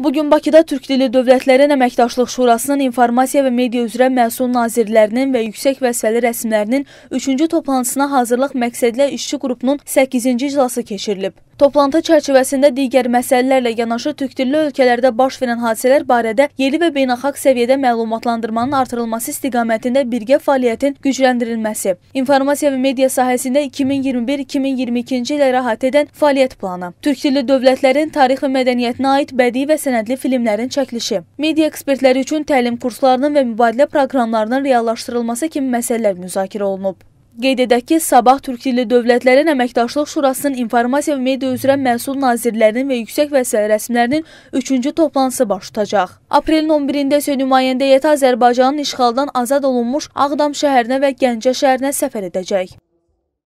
Bugün Bakıda Türk Dili Dövlətlərin Əməkdaşlıq Şurasının İnformasiya və Media üzrə məsul nazirlərinin və yüksək vəzifəli rəsmlərinin 3-cü toplantısına hazırlıq məqsədlə işçi qrupunun 8-ci iclası keçirilib. Toplantı çərçivəsində digər məsələlərlə yanaşı türk dilli ölkələrdə baş verən hadisələr barədə yerli və beynəlxalq səviyyədə məlumatlandırmanın artırılması istiqamətində birgə fəaliyyətin gücləndirilməsi, informasiya və media sahəsində 2021-2022-ci illərə əhatə edən fəaliyyət planı, türk dilli dövlətlərin tarix və mədəniyyətinə aid bədii və sənət sənədli filmlərin çəkilişi, media ekspertləri üçün təlim kurslarının və mübadilə proqramlarının reallaşdırılması kimi məsələlər müzakirə olunub. Qeyd edək ki, sabah Türk Dilli Dövlətlərin Əməkdaşlıq Şurasının informasiya və media üzrə məsul nazirlərinin və yüksək vəzifəli rəsmilərinin 3-cü toplantısı baş tutacaq. Aprelin 11-də isə nümayəndə heyəti Azərbaycanın işğaldan azad olunmuş Ağdam şəhərinə və Gəncə şəhərinə səfər edəcək.